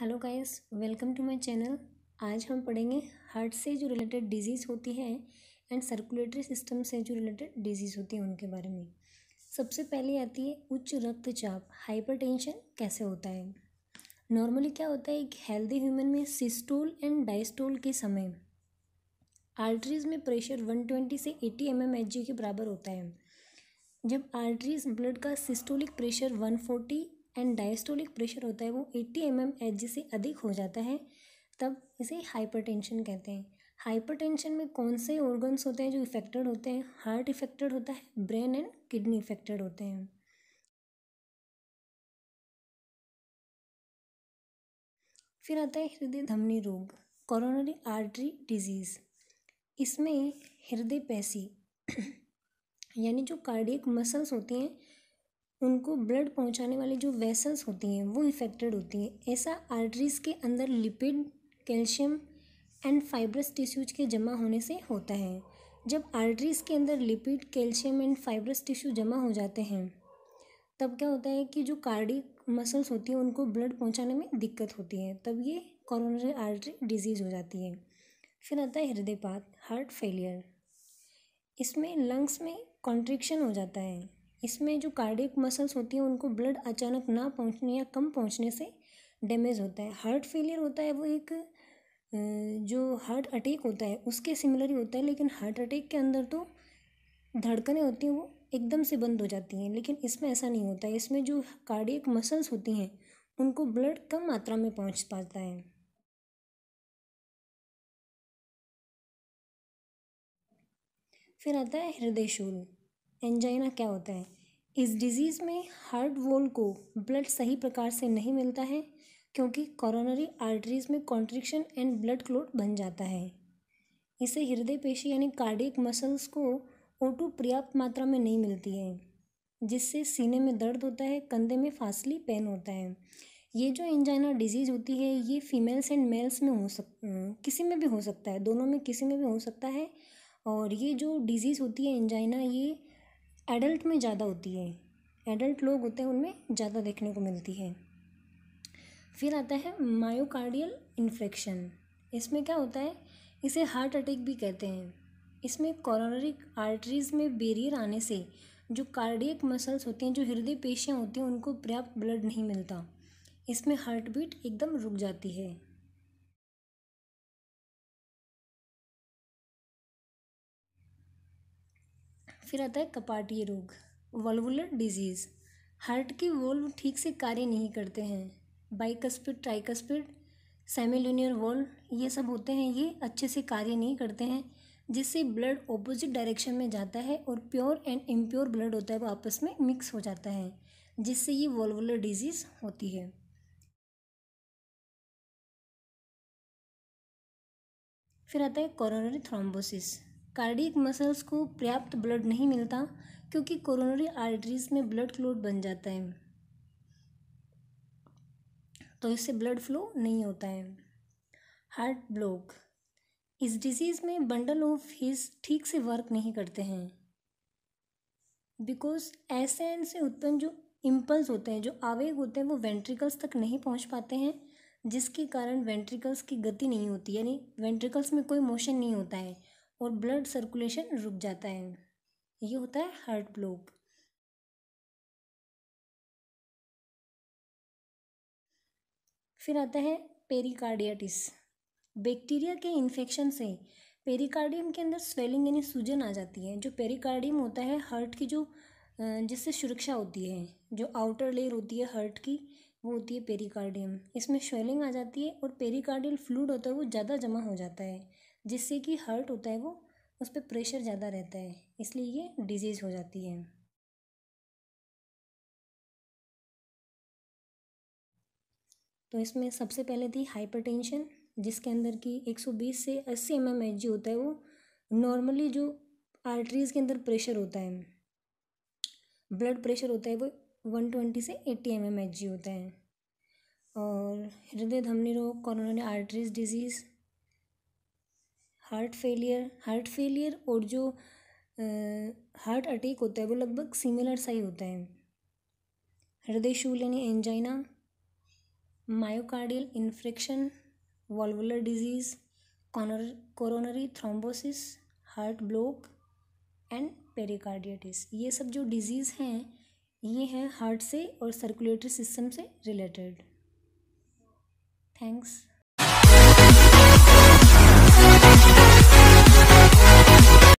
hello guys welcome to my channel आज हम पढ़ेंगे हार्ट से जो रिलेटेड डिजीज़ होती है एंड सर्कुलेटरी सिस्टम से जो रिलेटेड डिजीज़ होती है उनके बारे में सबसे पहले आती है उच्च रक्तचाप हाइपरटेंशन कैसे होता है नॉर्मली क्या होता है एक हेल्दी ह्यूमन में सिस्टोल एंड डाइस्टोल के समय आर्टरीज में प्रेशर वन से एटी एम mm के बराबर होता है जब आर्टरीज ब्लड का systolic pressure 140 and diastolic pressure होता है वो eighty M M H G से अधिक हो जाता है तब इसे हाइपरटेंशन कहते हैं हाइपरटेंशन में कौन से ऑर्गन्स होते हैं जो इफेक्टेड होते हैं हार्ट इफेक्टेड होता है ब्रेन एंड किडनी इफेक्टेड होते हैं फिर आता है हृदय धमनी रोग कोरोनरी आर्टरी डिजीज़ इसमें हृदय पैसी यानी जो कार्डियक मसल्स होती हैं उनको ब्लड पहुंचाने वाली जो वेसल्स होती हैं वो इफ़ेक्टेड होती हैं ऐसा आर्टरीज़ के अंदर lipid calcium and fibrous tissues के जमा होने से होता है जब आर्टरीज़ के अंदर lipid calcium and fibrous tissue जमा हो जाते हैं तब क्या होता है कि जो कार्डिक मसल्स होती हैं उनको ब्लड पहुंचाने में दिक्कत होती है तब ये कॉरोनरी आर्टरी डिजीज़ हो जाती है फिर आता है हृदयपात हार्ट फेलियर इसमें लंग्स में कॉन्ट्रिक्शन हो जाता है इसमें जो कार्डियक मसल्स होती हैं उनको ब्लड अचानक ना पहुंचने या कम पहुंचने से डैमेज होता है हार्ट फेलियर होता है वो एक जो हार्ट अटैक होता है उसके सिमिलर ही होता है लेकिन हार्ट अटैक के अंदर तो धड़कने होती हैं वो एकदम से बंद हो जाती हैं लेकिन इसमें ऐसा नहीं होता है इसमें जो कार्डियक मसल्स होती हैं उनको ब्लड कम मात्रा में पहुंच पाता है फिर आता है हृदय शूल एंजाइना क्या होता है इस डिज़ीज़ में हार्ट वोल को ब्लड सही प्रकार से नहीं मिलता है क्योंकि कॉरोनरी आर्टरीज में कॉन्ट्रिक्शन एंड ब्लड क्लोट बन जाता है इसे हृदय पेशी यानी कार्डियक मसल्स को ओटू पर्याप्त मात्रा में नहीं मिलती है जिससे सीने में दर्द होता है कंधे में फासली पेन होता है ये जो इंजाइना डिजीज़ होती है ये फीमेल्स एंड मेल्स में हो सक किसी में भी हो सकता है दोनों में किसी में भी हो सकता है और ये जो डिजीज़ होती है एंजाइना ये एडल्ट में ज़्यादा होती है एडल्ट लोग होते हैं उनमें ज़्यादा देखने को मिलती है फिर आता है मायोकार्डियल इन्फेक्शन इसमें क्या होता है इसे हार्ट अटैक भी कहते हैं इसमें कॉरोनरिक आर्टरीज़ में बेरियर आने से जो कार्डियक मसल्स होती हैं जो हृदय पेशियाँ होती हैं उनको पर्याप्त ब्लड नहीं मिलता इसमें हार्ट बीट एकदम रुक जाती है फिर आता है कपाटीय रोग वल्वुलर डिजीज़ हार्ट के वॉल्व ठीक से कार्य नहीं करते हैं बाइकस्पिड ट्राइकस्पिड सेमिलूनियर वॉल्व ये सब होते हैं ये अच्छे से कार्य नहीं करते हैं जिससे ब्लड ऑपोजिट डायरेक्शन में जाता है और प्योर एंड इम्प्योर ब्लड होता है वो आपस में मिक्स हो जाता है जिससे ये वॉल्वुलर डिजीज़ होती है फिर आता है कोरोनरी थ्रोम्बोसिस कार्डियक मसल्स को पर्याप्त ब्लड नहीं मिलता क्योंकि कोरोनरी आर्टरीज में ब्लड क्लोट बन जाता है तो इससे ब्लड फ्लो नहीं होता है हार्ट ब्लॉक इस डिजीज़ में बंडल ऑफ हिज ठीक से वर्क नहीं करते हैं बिकॉज ऐसे एन से उत्पन्न जो इम्पल्स होते हैं जो आवेग होते हैं वो वेंट्रिकल्स तक नहीं पहुंच पाते हैं जिसके कारण वेंट्रिकल्स की गति नहीं होती यानी वेंट्रिकल्स में कोई मोशन नहीं होता है और ब्लड सर्कुलेशन रुक जाता है ये होता है हार्ट ब्लॉक फिर आता है पेरिकार्डियाटिस बैक्टीरिया के इन्फेक्शन से पेरिकार्डियम के अंदर स्वेलिंग यानी सूजन आ जाती है जो पेरिकार्डियम होता है हार्ट की जो जिससे सुरक्षा होती है जो आउटर लेयर होती है हार्ट की वो होती है पेरिकार्डियम इसमें स्वेलिंग आ जाती है और पेरिकार्डियल फ्लूड होता है वो ज़्यादा जमा हो जाता है जिससे कि हर्ट होता है वो उस पर प्रेशर ज़्यादा रहता है इसलिए ये डिजीज़ हो जाती है तो इसमें सबसे पहले थी हाइपरटेंशन जिसके अंदर की 120 से 80 एम एम एच जी होता है वो नॉर्मली जो आर्टरीज़ के अंदर प्रेशर होता है ब्लड प्रेशर होता है वो 120 से 80 एम एम एच जी होता है और हृदय धमनी रोग coronary arteries disease heart failure heart failure और जो हार्ट अटैक होता है वो लगभग सिमिलर सा ही होता है हृदय शूल यानी angina myocardial infarction valvular disease कॉनर coronary thrombosis heart block and pericarditis ये सब जो डिजीज़ हैं ये हैं हार्ट से और सर्कुलेटरी सिस्टम से रिलेटेड थैंक्स